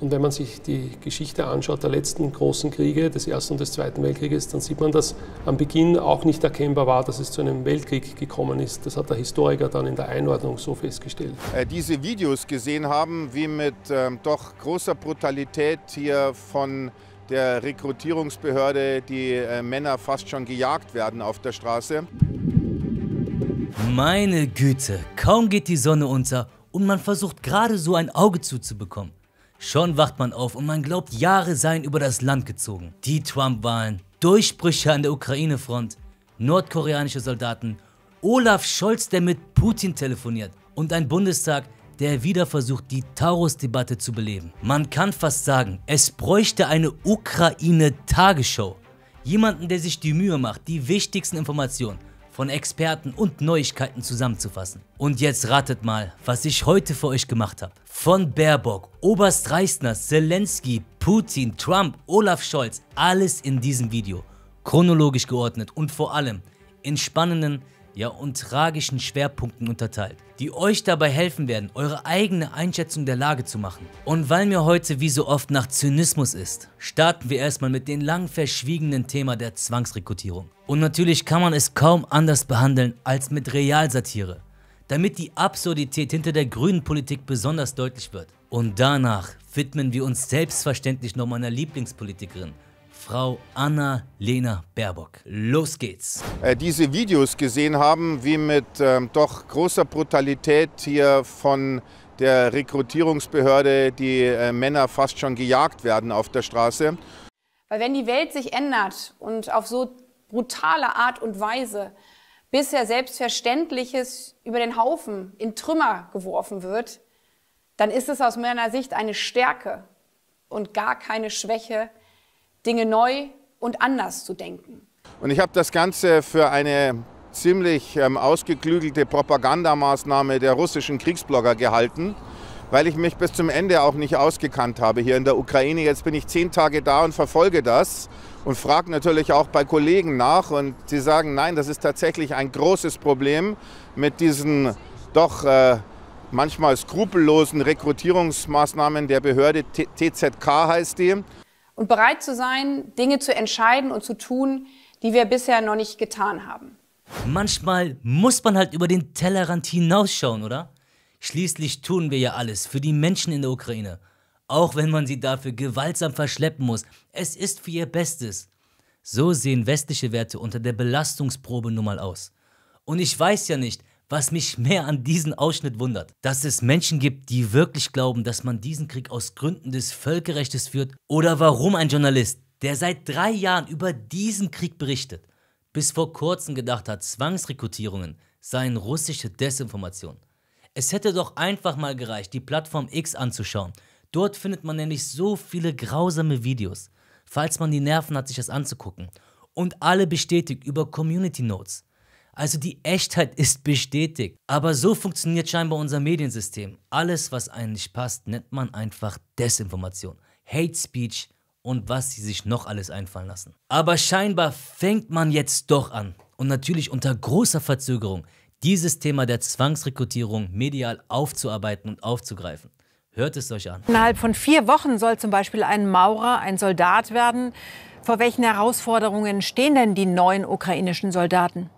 Und wenn man sich die Geschichte anschaut der letzten großen Kriege, des Ersten und des Zweiten Weltkrieges, dann sieht man, dass am Beginn auch nicht erkennbar war, dass es zu einem Weltkrieg gekommen ist. Das hat der Historiker dann in der Einordnung so festgestellt. Äh, diese Videos gesehen haben, wie mit ähm, doch großer Brutalität hier von der Rekrutierungsbehörde die äh, Männer fast schon gejagt werden auf der Straße. Meine Güte, kaum geht die Sonne unter und man versucht gerade so ein Auge zuzubekommen. Schon wacht man auf und man glaubt, Jahre seien über das Land gezogen. Die Trump-Wahlen, Durchbrüche an der Ukraine-Front, nordkoreanische Soldaten, Olaf Scholz, der mit Putin telefoniert und ein Bundestag, der wieder versucht, die Taurus-Debatte zu beleben. Man kann fast sagen, es bräuchte eine Ukraine-Tagesshow. Jemanden, der sich die Mühe macht, die wichtigsten Informationen von Experten und Neuigkeiten zusammenzufassen. Und jetzt ratet mal, was ich heute für euch gemacht habe. Von Baerbock, Oberst Reichsner, Zelensky, Putin, Trump, Olaf Scholz, alles in diesem Video. Chronologisch geordnet und vor allem in spannenden, ja, und tragischen Schwerpunkten unterteilt, die euch dabei helfen werden, eure eigene Einschätzung der Lage zu machen. Und weil mir heute wie so oft nach Zynismus ist, starten wir erstmal mit dem lang verschwiegenen Thema der Zwangsrekrutierung. Und natürlich kann man es kaum anders behandeln als mit Realsatire, damit die Absurdität hinter der grünen Politik besonders deutlich wird. Und danach widmen wir uns selbstverständlich noch meiner Lieblingspolitikerin, Frau Anna-Lena Baerbock. Los geht's! Äh, diese Videos gesehen haben, wie mit ähm, doch großer Brutalität hier von der Rekrutierungsbehörde die äh, Männer fast schon gejagt werden auf der Straße. Weil wenn die Welt sich ändert und auf so brutale Art und Weise bisher Selbstverständliches über den Haufen in Trümmer geworfen wird, dann ist es aus meiner Sicht eine Stärke und gar keine Schwäche, Dinge neu und anders zu denken. Und ich habe das Ganze für eine ziemlich ähm, ausgeklügelte Propagandamaßnahme der russischen Kriegsblogger gehalten, weil ich mich bis zum Ende auch nicht ausgekannt habe hier in der Ukraine. Jetzt bin ich zehn Tage da und verfolge das und frage natürlich auch bei Kollegen nach und sie sagen, nein, das ist tatsächlich ein großes Problem mit diesen doch äh, manchmal skrupellosen Rekrutierungsmaßnahmen der Behörde T TZK heißt die und bereit zu sein, Dinge zu entscheiden und zu tun, die wir bisher noch nicht getan haben. Manchmal muss man halt über den Tellerrand hinausschauen, oder? Schließlich tun wir ja alles für die Menschen in der Ukraine, auch wenn man sie dafür gewaltsam verschleppen muss. Es ist für ihr Bestes. So sehen westliche Werte unter der Belastungsprobe nun mal aus. Und ich weiß ja nicht, was mich mehr an diesem Ausschnitt wundert, dass es Menschen gibt, die wirklich glauben, dass man diesen Krieg aus Gründen des Völkerrechts führt oder warum ein Journalist, der seit drei Jahren über diesen Krieg berichtet, bis vor kurzem gedacht hat, Zwangsrekrutierungen seien russische Desinformation. Es hätte doch einfach mal gereicht, die Plattform X anzuschauen. Dort findet man nämlich so viele grausame Videos, falls man die Nerven hat, sich das anzugucken. Und alle bestätigt über Community Notes. Also die Echtheit ist bestätigt. Aber so funktioniert scheinbar unser Mediensystem. Alles, was einem nicht passt, nennt man einfach Desinformation, Hate Speech und was sie sich noch alles einfallen lassen. Aber scheinbar fängt man jetzt doch an. Und natürlich unter großer Verzögerung dieses Thema der Zwangsrekrutierung medial aufzuarbeiten und aufzugreifen. Hört es euch an. Innerhalb von vier Wochen soll zum Beispiel ein Maurer ein Soldat werden. Vor welchen Herausforderungen stehen denn die neuen ukrainischen Soldaten?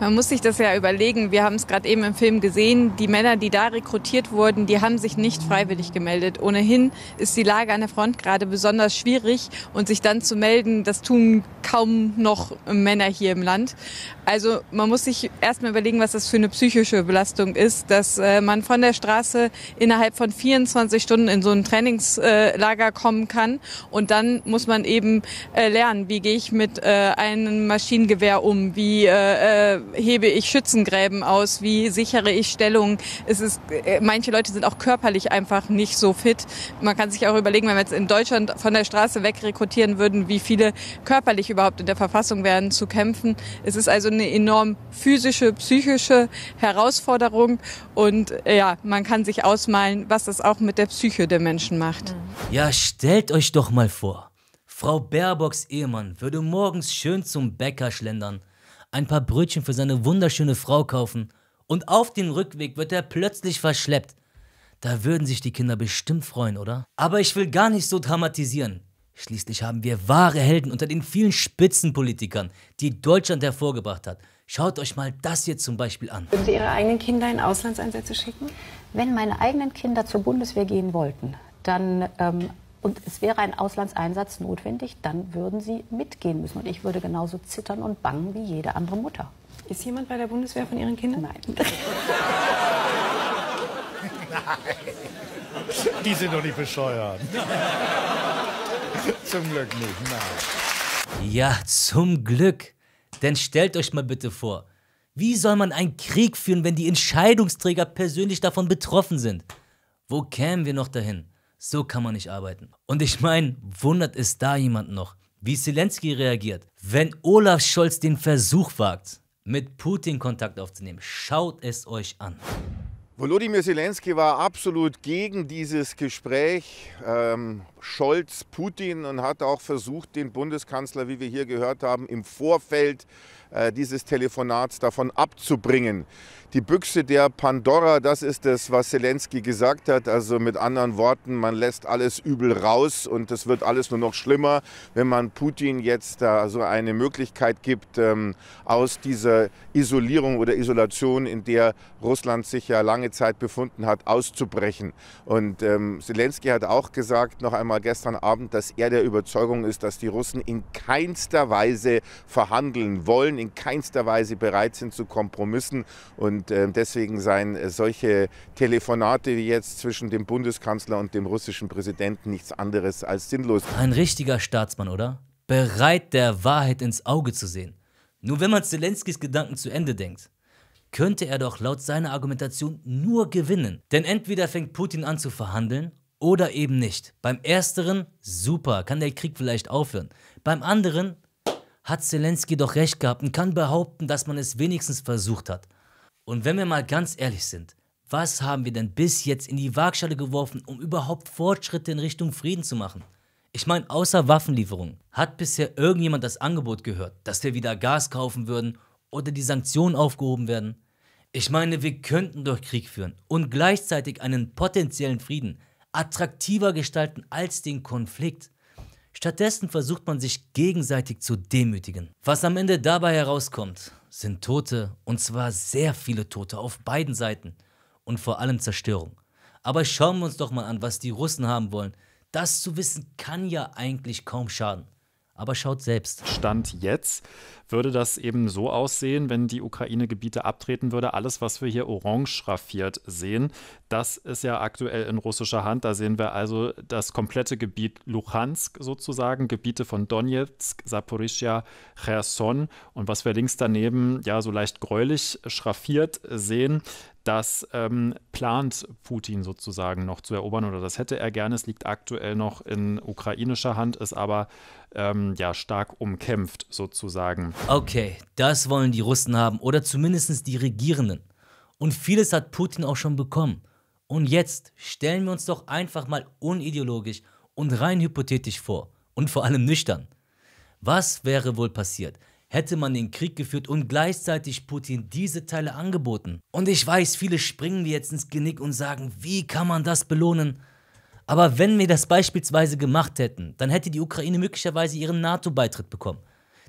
Man muss sich das ja überlegen. Wir haben es gerade eben im Film gesehen. Die Männer, die da rekrutiert wurden, die haben sich nicht freiwillig gemeldet. Ohnehin ist die Lage an der Front gerade besonders schwierig und sich dann zu melden, das tun kaum noch Männer hier im Land. Also man muss sich erstmal überlegen, was das für eine psychische Belastung ist, dass äh, man von der Straße innerhalb von 24 Stunden in so ein Trainingslager äh, kommen kann und dann muss man eben äh, lernen, wie gehe ich mit äh, einem Maschinengewehr um, wie äh, äh hebe ich Schützengräben aus? Wie sichere ich Stellung? Es ist, äh, manche Leute sind auch körperlich einfach nicht so fit. Man kann sich auch überlegen, wenn wir jetzt in Deutschland von der Straße weg rekrutieren würden, wie viele körperlich überhaupt in der Verfassung wären zu kämpfen. Es ist also eine enorm physische, psychische Herausforderung und äh, ja, man kann sich ausmalen, was das auch mit der Psyche der Menschen macht. Ja, stellt euch doch mal vor. Frau Baerbocks Ehemann würde morgens schön zum Bäcker schlendern, ein paar Brötchen für seine wunderschöne Frau kaufen. Und auf den Rückweg wird er plötzlich verschleppt. Da würden sich die Kinder bestimmt freuen, oder? Aber ich will gar nicht so dramatisieren. Schließlich haben wir wahre Helden unter den vielen Spitzenpolitikern, die Deutschland hervorgebracht hat. Schaut euch mal das hier zum Beispiel an. Würden Sie Ihre eigenen Kinder in Auslandseinsätze schicken? Wenn meine eigenen Kinder zur Bundeswehr gehen wollten, dann ähm, und es wäre ein Auslandseinsatz notwendig, dann würden sie mitgehen müssen. Und ich würde genauso zittern und bangen wie jede andere Mutter. Ist jemand bei der Bundeswehr von Ihren Kindern? Nein. Nein. Die sind doch nicht bescheuert. zum Glück nicht, nein. Ja, zum Glück. Denn stellt euch mal bitte vor, wie soll man einen Krieg führen, wenn die Entscheidungsträger persönlich davon betroffen sind? Wo kämen wir noch dahin? So kann man nicht arbeiten. Und ich meine, wundert es da jemand noch, wie Zelensky reagiert, wenn Olaf Scholz den Versuch wagt, mit Putin Kontakt aufzunehmen. Schaut es euch an. Volodymyr Zelensky war absolut gegen dieses Gespräch ähm, Scholz-Putin und hat auch versucht, den Bundeskanzler, wie wir hier gehört haben, im Vorfeld äh, dieses Telefonats davon abzubringen die Büchse der Pandora, das ist das, was Zelensky gesagt hat. Also mit anderen Worten, man lässt alles übel raus und es wird alles nur noch schlimmer, wenn man Putin jetzt da so eine Möglichkeit gibt, ähm, aus dieser Isolierung oder Isolation, in der Russland sich ja lange Zeit befunden hat, auszubrechen. Und ähm, Zelensky hat auch gesagt, noch einmal gestern Abend, dass er der Überzeugung ist, dass die Russen in keinster Weise verhandeln wollen, in keinster Weise bereit sind zu Kompromissen und und ähm, deswegen seien äh, solche Telefonate wie jetzt zwischen dem Bundeskanzler und dem russischen Präsidenten nichts anderes als sinnlos. Ein richtiger Staatsmann, oder? Bereit, der Wahrheit ins Auge zu sehen. Nur wenn man Zelenskis Gedanken zu Ende denkt, könnte er doch laut seiner Argumentation nur gewinnen. Denn entweder fängt Putin an zu verhandeln oder eben nicht. Beim ersteren, super, kann der Krieg vielleicht aufhören. Beim anderen hat Zelensky doch recht gehabt und kann behaupten, dass man es wenigstens versucht hat. Und wenn wir mal ganz ehrlich sind, was haben wir denn bis jetzt in die Waagschale geworfen, um überhaupt Fortschritte in Richtung Frieden zu machen? Ich meine, außer Waffenlieferungen. Hat bisher irgendjemand das Angebot gehört, dass wir wieder Gas kaufen würden oder die Sanktionen aufgehoben werden? Ich meine, wir könnten durch Krieg führen und gleichzeitig einen potenziellen Frieden attraktiver gestalten als den Konflikt. Stattdessen versucht man sich gegenseitig zu demütigen. Was am Ende dabei herauskommt, sind Tote, und zwar sehr viele Tote auf beiden Seiten und vor allem Zerstörung. Aber schauen wir uns doch mal an, was die Russen haben wollen. Das zu wissen kann ja eigentlich kaum schaden. Aber schaut selbst. Stand jetzt würde das eben so aussehen, wenn die Ukraine Gebiete abtreten würde. Alles, was wir hier orange raffiert sehen, das ist ja aktuell in russischer Hand. Da sehen wir also das komplette Gebiet Luhansk sozusagen, Gebiete von Donetsk, Saporischia, Cherson. Und was wir links daneben ja so leicht gräulich schraffiert sehen, das ähm, plant Putin sozusagen noch zu erobern oder das hätte er gerne. Es liegt aktuell noch in ukrainischer Hand, ist aber ähm, ja stark umkämpft sozusagen. Okay, das wollen die Russen haben oder zumindest die Regierenden. Und vieles hat Putin auch schon bekommen. Und jetzt stellen wir uns doch einfach mal unideologisch und rein hypothetisch vor und vor allem nüchtern. Was wäre wohl passiert, hätte man den Krieg geführt und gleichzeitig Putin diese Teile angeboten. Und ich weiß, viele springen mir jetzt ins Genick und sagen, wie kann man das belohnen? Aber wenn wir das beispielsweise gemacht hätten, dann hätte die Ukraine möglicherweise ihren NATO-Beitritt bekommen.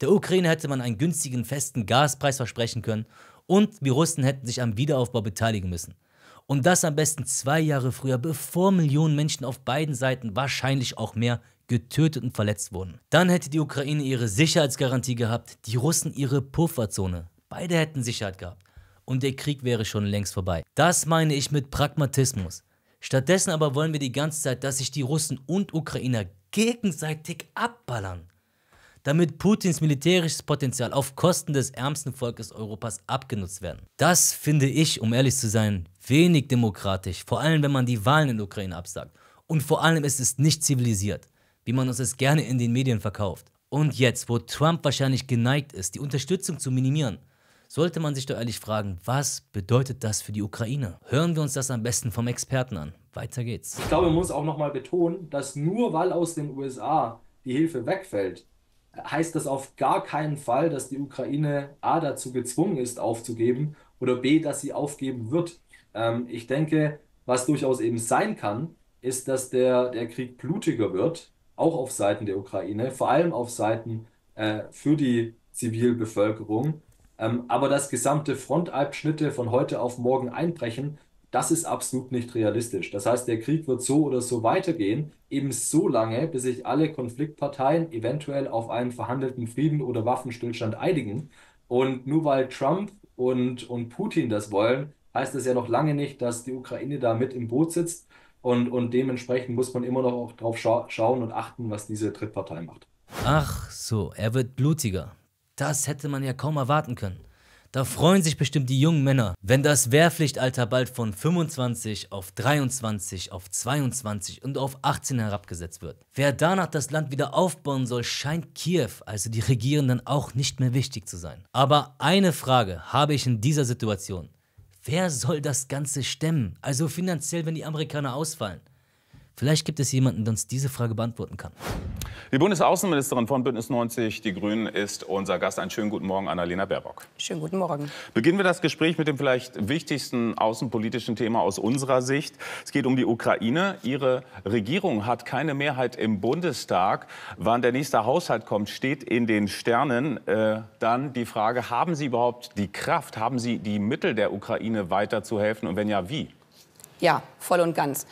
Der Ukraine hätte man einen günstigen, festen Gaspreis versprechen können und wir Russen hätten sich am Wiederaufbau beteiligen müssen. Und das am besten zwei Jahre früher, bevor Millionen Menschen auf beiden Seiten, wahrscheinlich auch mehr, getötet und verletzt wurden. Dann hätte die Ukraine ihre Sicherheitsgarantie gehabt, die Russen ihre Pufferzone. Beide hätten Sicherheit gehabt. Und der Krieg wäre schon längst vorbei. Das meine ich mit Pragmatismus. Stattdessen aber wollen wir die ganze Zeit, dass sich die Russen und Ukrainer gegenseitig abballern, damit Putins militärisches Potenzial auf Kosten des ärmsten Volkes Europas abgenutzt werden. Das finde ich, um ehrlich zu sein, wenig demokratisch, vor allem wenn man die Wahlen in der Ukraine absagt. Und vor allem ist es nicht zivilisiert wie man uns es gerne in den Medien verkauft. Und jetzt, wo Trump wahrscheinlich geneigt ist, die Unterstützung zu minimieren, sollte man sich doch ehrlich fragen, was bedeutet das für die Ukraine? Hören wir uns das am besten vom Experten an. Weiter geht's. Ich glaube, man muss auch nochmal betonen, dass nur weil aus den USA die Hilfe wegfällt, heißt das auf gar keinen Fall, dass die Ukraine A dazu gezwungen ist, aufzugeben oder B, dass sie aufgeben wird. Ähm, ich denke, was durchaus eben sein kann, ist, dass der, der Krieg blutiger wird auch auf Seiten der Ukraine, vor allem auf Seiten äh, für die Zivilbevölkerung. Ähm, aber dass gesamte Frontalbschnitte von heute auf morgen einbrechen, das ist absolut nicht realistisch. Das heißt, der Krieg wird so oder so weitergehen, eben so lange, bis sich alle Konfliktparteien eventuell auf einen verhandelten Frieden oder Waffenstillstand einigen. Und nur weil Trump und, und Putin das wollen, heißt das ja noch lange nicht, dass die Ukraine da mit im Boot sitzt. Und, und dementsprechend muss man immer noch auch drauf scha schauen und achten, was diese Drittpartei macht. Ach so, er wird blutiger. Das hätte man ja kaum erwarten können. Da freuen sich bestimmt die jungen Männer, wenn das Wehrpflichtalter bald von 25 auf 23, auf 22 und auf 18 herabgesetzt wird. Wer danach das Land wieder aufbauen soll, scheint Kiew, also die Regierenden, auch nicht mehr wichtig zu sein. Aber eine Frage habe ich in dieser Situation. Wer soll das Ganze stemmen? Also finanziell, wenn die Amerikaner ausfallen. Vielleicht gibt es jemanden, der uns diese Frage beantworten kann. Die Bundesaußenministerin von Bündnis 90 Die Grünen ist unser Gast. Einen schönen guten Morgen, Annalena Baerbock. Schönen guten Morgen. Beginnen wir das Gespräch mit dem vielleicht wichtigsten außenpolitischen Thema aus unserer Sicht. Es geht um die Ukraine. Ihre Regierung hat keine Mehrheit im Bundestag. Wann der nächste Haushalt kommt, steht in den Sternen. Äh, dann die Frage, haben Sie überhaupt die Kraft, haben Sie die Mittel der Ukraine weiterzuhelfen und wenn ja, wie? Ja, voll und ganz.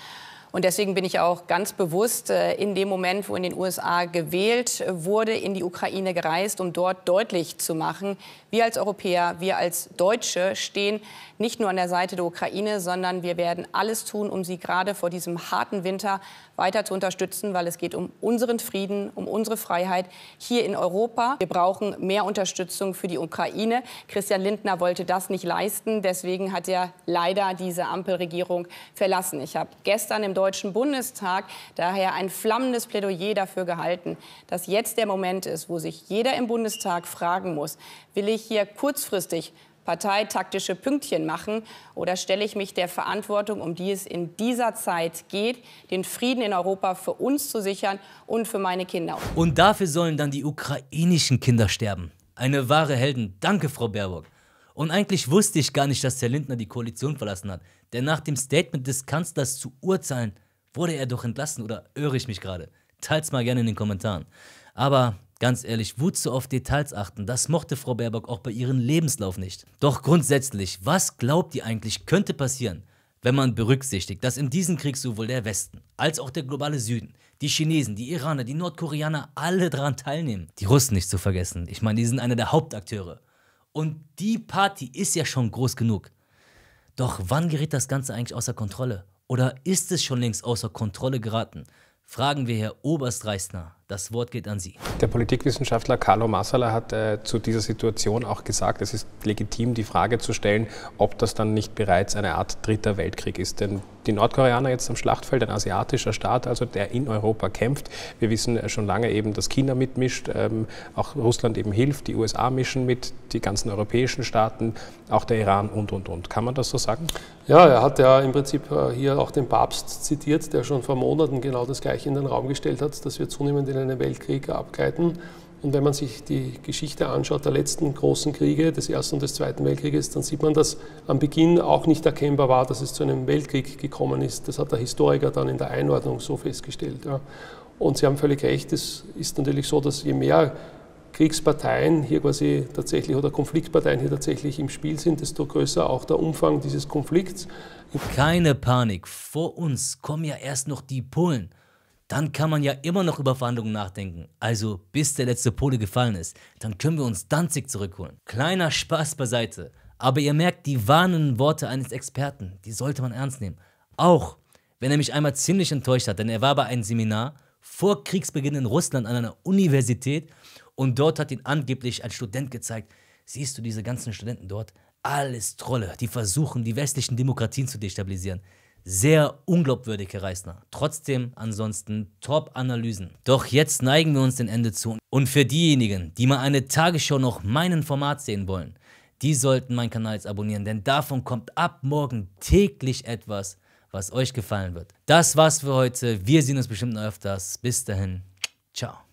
Und deswegen bin ich auch ganz bewusst äh, in dem Moment, wo in den USA gewählt wurde, in die Ukraine gereist, um dort deutlich zu machen, wir als Europäer, wir als Deutsche stehen nicht nur an der Seite der Ukraine, sondern wir werden alles tun, um sie gerade vor diesem harten Winter weiter zu unterstützen, weil es geht um unseren Frieden, um unsere Freiheit hier in Europa. Wir brauchen mehr Unterstützung für die Ukraine. Christian Lindner wollte das nicht leisten, deswegen hat er leider diese Ampelregierung verlassen. Ich habe gestern im Deutschen Deutschen Bundestag daher ein flammendes Plädoyer dafür gehalten, dass jetzt der Moment ist, wo sich jeder im Bundestag fragen muss, will ich hier kurzfristig parteitaktische Pünktchen machen oder stelle ich mich der Verantwortung, um die es in dieser Zeit geht, den Frieden in Europa für uns zu sichern und für meine Kinder. Und dafür sollen dann die ukrainischen Kinder sterben. Eine wahre Helden. Danke, Frau Baerbock. Und eigentlich wusste ich gar nicht, dass Herr Lindner die Koalition verlassen hat. Denn nach dem Statement des Kanzlers zu Urteilen wurde er doch entlassen oder irre ich mich gerade? Teilt's mal gerne in den Kommentaren. Aber ganz ehrlich, wozu auf Details achten? Das mochte Frau Baerbock auch bei ihrem Lebenslauf nicht. Doch grundsätzlich, was glaubt ihr eigentlich könnte passieren, wenn man berücksichtigt, dass in diesem Krieg sowohl der Westen als auch der globale Süden, die Chinesen, die Iraner, die Nordkoreaner alle daran teilnehmen? Die Russen nicht zu vergessen. Ich meine, die sind einer der Hauptakteure. Und die Party ist ja schon groß genug. Doch wann gerät das Ganze eigentlich außer Kontrolle? Oder ist es schon längst außer Kontrolle geraten? Fragen wir Herr Oberstreisner, das Wort geht an Sie. Der Politikwissenschaftler Carlo Massala hat äh, zu dieser Situation auch gesagt, es ist legitim, die Frage zu stellen, ob das dann nicht bereits eine Art dritter Weltkrieg ist. Denn die Nordkoreaner jetzt am Schlachtfeld, ein asiatischer Staat, also der in Europa kämpft. Wir wissen äh, schon lange eben, dass China mitmischt, ähm, auch Russland eben hilft, die USA mischen mit, die ganzen europäischen Staaten, auch der Iran und, und, und. Kann man das so sagen? Ja, er hat ja im Prinzip äh, hier auch den Papst zitiert, der schon vor Monaten genau das Gleiche in den Raum gestellt hat, dass wir zunehmend zunehmende in einen Weltkrieg abgleiten. Und wenn man sich die Geschichte anschaut der letzten großen Kriege, des Ersten und des Zweiten Weltkrieges, dann sieht man, dass am Beginn auch nicht erkennbar war, dass es zu einem Weltkrieg gekommen ist. Das hat der Historiker dann in der Einordnung so festgestellt. Ja. Und Sie haben völlig recht, es ist natürlich so, dass je mehr Kriegsparteien hier quasi tatsächlich oder Konfliktparteien hier tatsächlich im Spiel sind, desto größer auch der Umfang dieses Konflikts. Keine Panik, vor uns kommen ja erst noch die Polen dann kann man ja immer noch über Verhandlungen nachdenken. Also bis der letzte Pole gefallen ist, dann können wir uns Danzig zurückholen. Kleiner Spaß beiseite. Aber ihr merkt, die warnenden Worte eines Experten, die sollte man ernst nehmen. Auch wenn er mich einmal ziemlich enttäuscht hat, denn er war bei einem Seminar vor Kriegsbeginn in Russland an einer Universität und dort hat ihn angeblich ein Student gezeigt. Siehst du diese ganzen Studenten dort? Alles Trolle, die versuchen, die westlichen Demokratien zu destabilisieren. Sehr unglaubwürdig, Herr Reisner. Trotzdem ansonsten Top-Analysen. Doch jetzt neigen wir uns dem Ende zu. Und für diejenigen, die mal eine Tagesschau noch meinen Format sehen wollen, die sollten meinen Kanal jetzt abonnieren, denn davon kommt ab morgen täglich etwas, was euch gefallen wird. Das war's für heute. Wir sehen uns bestimmt noch öfters. Bis dahin. Ciao.